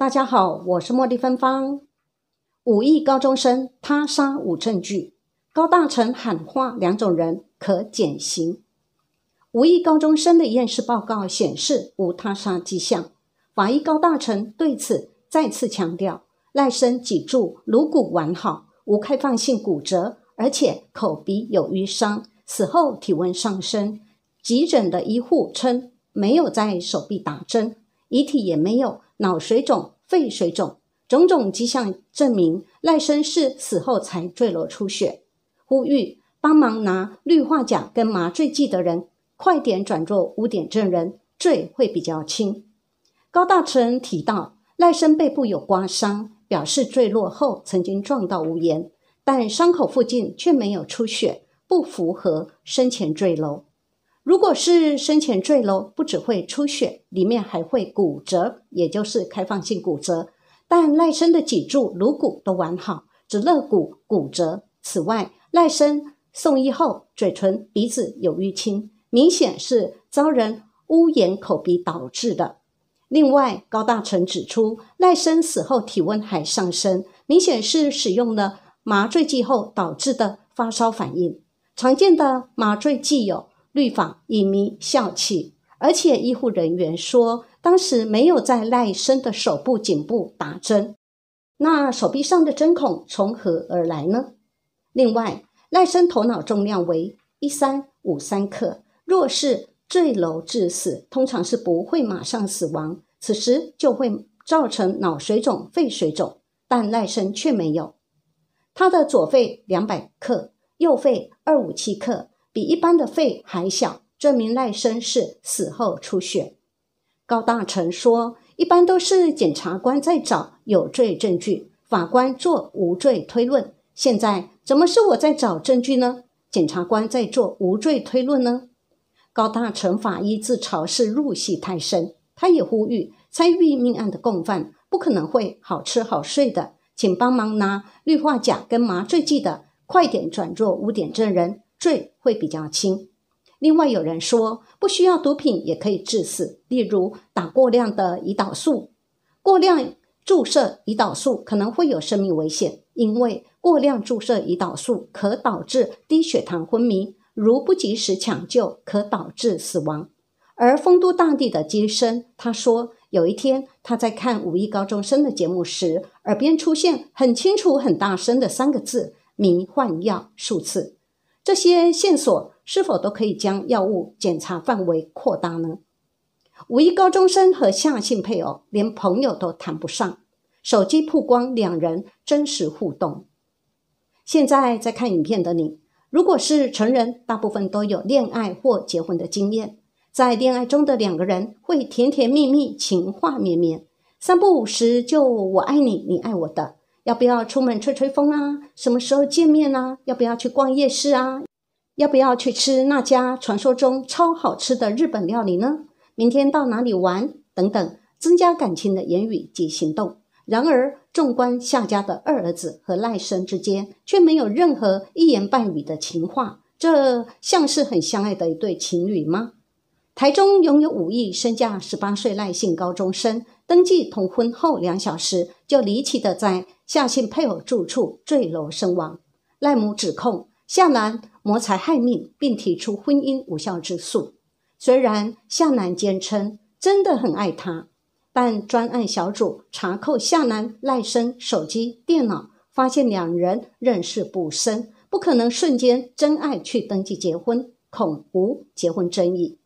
大家好，我是茉莉芬芳。五亿高中生他杀无证据，高大成喊话两种人可减刑。武艺高中生的验尸报告显示无他杀迹象。法医高大成对此再次强调：赖生脊柱、颅骨完好，无开放性骨折，而且口鼻有瘀伤。死后体温上升。急诊的医护称没有在手臂打针，遗体也没有。脑水肿、肺水肿，种种迹象证明赖生是死后才坠落出血。呼吁帮忙拿氯化钾跟麻醉剂的人，快点转做污点证人，罪会比较轻。高大成提到，赖生背部有刮伤，表示坠落后曾经撞到屋檐，但伤口附近却没有出血，不符合生前坠楼。如果是生前坠楼，不只会出血，里面还会骨折，也就是开放性骨折。但赖生的脊柱、颅骨都完好，只肋骨骨折。此外，赖生送医后，嘴唇、鼻子有淤青，明显是遭人污言口鼻导致的。另外，高大成指出，赖生死后体温还上升，明显是使用了麻醉剂后导致的发烧反应。常见的麻醉剂有。绿访一咪笑气，而且医护人员说，当时没有在赖生的手部、颈部打针。那手臂上的针孔从何而来呢？另外，赖生头脑重量为一三五三克，若是坠楼致死，通常是不会马上死亡，此时就会造成脑水肿、肺水肿，但赖生却没有。他的左肺两百克，右肺二五七克。比一般的肺还小，证明赖生是死后出血。高大成说：“一般都是检察官在找有罪证据，法官做无罪推论。现在怎么是我在找证据呢？检察官在做无罪推论呢？”高大成法医自嘲是入戏太深。他也呼吁参与命案的共犯不可能会好吃好睡的，请帮忙拿氯化钾跟麻醉剂的，快点转做污点证人。罪会比较轻。另外，有人说不需要毒品也可以致死，例如打过量的胰岛素，过量注射胰岛素可能会有生命危险，因为过量注射胰岛素可导致低血糖昏迷，如不及时抢救，可导致死亡。而丰都大地的医生他说，有一天他在看五一高中生的节目时，耳边出现很清楚、很大声的三个字：迷幻药数次。这些线索是否都可以将药物检查范围扩大呢？五一高中生和下性配偶连朋友都谈不上，手机曝光两人真实互动。现在在看影片的你，如果是成人，大部分都有恋爱或结婚的经验。在恋爱中的两个人会甜甜蜜蜜，情话绵绵，三不五时就我爱你，你爱我的。要不要出门吹吹风啊？什么时候见面啊？要不要去逛夜市啊？要不要去吃那家传说中超好吃的日本料理呢？明天到哪里玩？等等，增加感情的言语及行动。然而，纵观夏家的二儿子和赖生之间，却没有任何一言半语的情话，这像是很相爱的一对情侣吗？台中拥有五亿身价十八岁赖姓高中生登记同婚后两小时，就离奇的在。夏姓配偶住处坠楼身亡，赖母指控夏楠谋财害命，并提出婚姻无效之诉。虽然夏楠坚称真的很爱她，但专案小组查扣夏楠赖生手机、电脑，发现两人认识不深，不可能瞬间真爱去登记结婚，恐无结婚争议。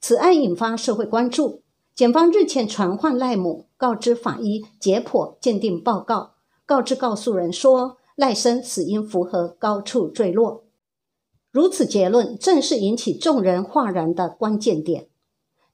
此案引发社会关注，检方日前传唤赖母，告知法医解剖鉴定报告。告知告诉人说赖生死因符合高处坠落，如此结论正是引起众人哗然的关键点。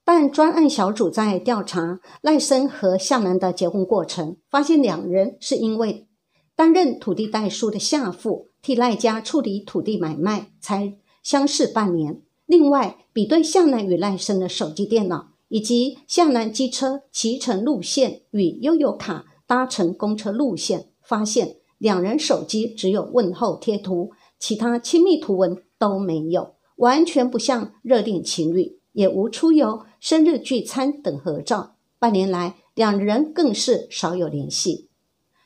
但专案小组在调查赖生和向南的结婚过程，发现两人是因为担任土地代书的下父替赖家处理土地买卖才相识半年。另外，比对向南与赖生的手机、电脑，以及向南机车骑乘路线与悠游卡。搭乘公车路线，发现两人手机只有问候贴图，其他亲密图文都没有，完全不像热恋情侣，也无出游、生日聚餐等合照。半年来，两人更是少有联系。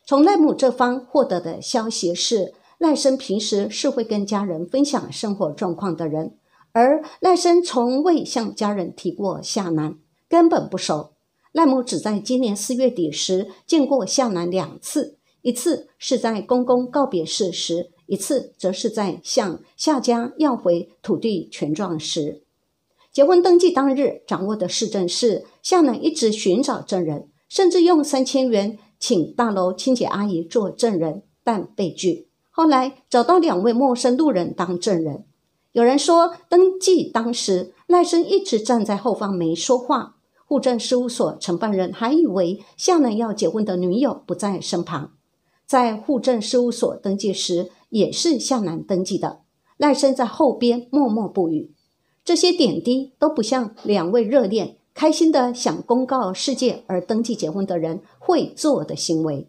从赖母这方获得的消息是，赖生平时是会跟家人分享生活状况的人，而赖生从未向家人提过夏楠，根本不熟。赖某只在今年四月底时见过夏南两次，一次是在公公告别式时，一次则是在向夏家要回土地权状时。结婚登记当日掌握的市政是向南一直寻找证人，甚至用三千元请大楼清洁阿姨做证人，但被拒。后来找到两位陌生路人当证人。有人说，登记当时赖生一直站在后方没说话。户政事务所承办人还以为向南要结婚的女友不在身旁，在户政事务所登记时也是向南登记的。赖生在后边默默不语。这些点滴都不像两位热恋、开心的想公告世界而登记结婚的人会做的行为。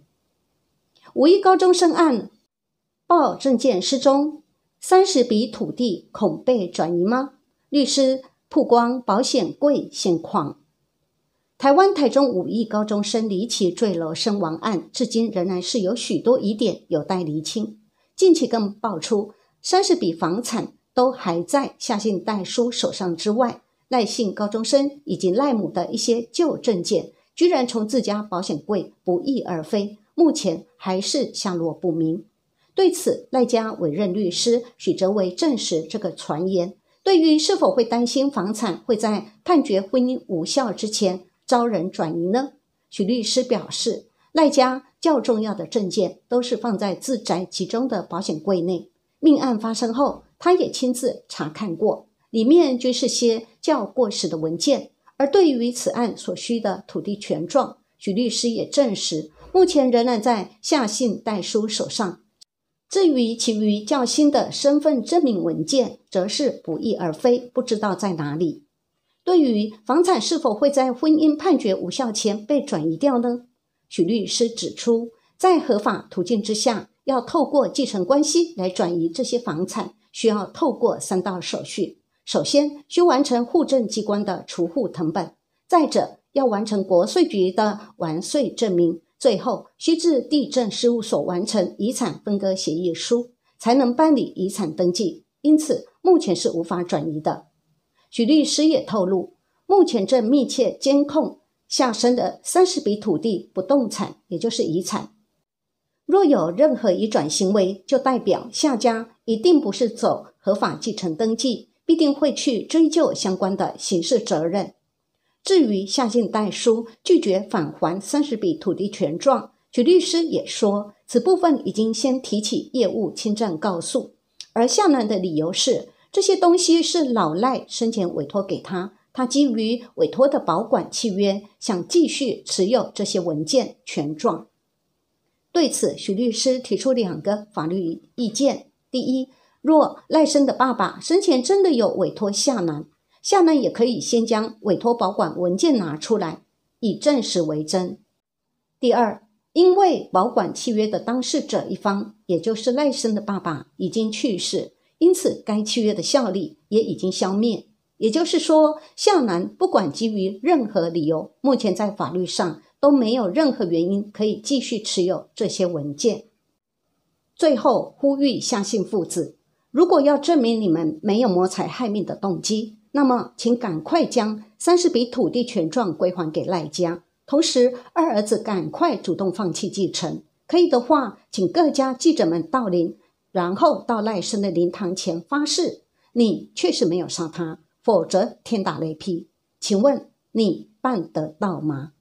五一高中生案，报证件失踪，三十笔土地恐被转移吗？律师曝光保险柜现况。台湾台中五亿高中生离奇坠楼身亡案，至今仍然是有许多疑点有待厘清。近期更爆出三十笔房产都还在夏信代书手上之外，赖姓高中生以及赖母的一些旧证件，居然从自家保险柜不翼而飞，目前还是下落不明。对此，赖家委任律师许哲维证实这个传言。对于是否会担心房产会在判决婚姻无效之前，遭人转移呢？许律师表示，赖家较重要的证件都是放在自宅集中的保险柜内。命案发生后，他也亲自查看过，里面均是些较过时的文件。而对于此案所需的土地权状，许律师也证实，目前仍然在夏信代书手上。至于其余较新的身份证明文件，则是不翼而飞，不知道在哪里。对于房产是否会在婚姻判决无效前被转移掉呢？许律师指出，在合法途径之下，要透过继承关系来转移这些房产，需要透过三道手续：首先，需完成户政机关的除户成本；再者，要完成国税局的完税证明；最后，需至地政事务所完成遗产分割协议书，才能办理遗产登记。因此，目前是无法转移的。许律师也透露，目前正密切监控夏生的三十笔土地不动产，也就是遗产。若有任何移转行为，就代表夏家一定不是走合法继承登记，必定会去追究相关的刑事责任。至于夏静代书拒绝返还三十笔土地权状，许律师也说，此部分已经先提起业务侵占告诉。而夏南的理由是。这些东西是老赖生前委托给他，他基于委托的保管契约，想继续持有这些文件权状。对此，许律师提出两个法律意见：第一，若赖生的爸爸生前真的有委托夏楠，夏楠也可以先将委托保管文件拿出来，以证实为真；第二，因为保管契约的当事者一方，也就是赖生的爸爸已经去世。因此，该契约的效力也已经消灭。也就是说，向南不管基于任何理由，目前在法律上都没有任何原因可以继续持有这些文件。最后，呼吁相信父子：如果要证明你们没有谋财害命的动机，那么请赶快将三十笔土地权状归还给赖家。同时，二儿子赶快主动放弃继承。可以的话，请各家记者们到临。然后到赖生的灵堂前发誓，你确实没有杀他，否则天打雷劈。请问你办得到吗？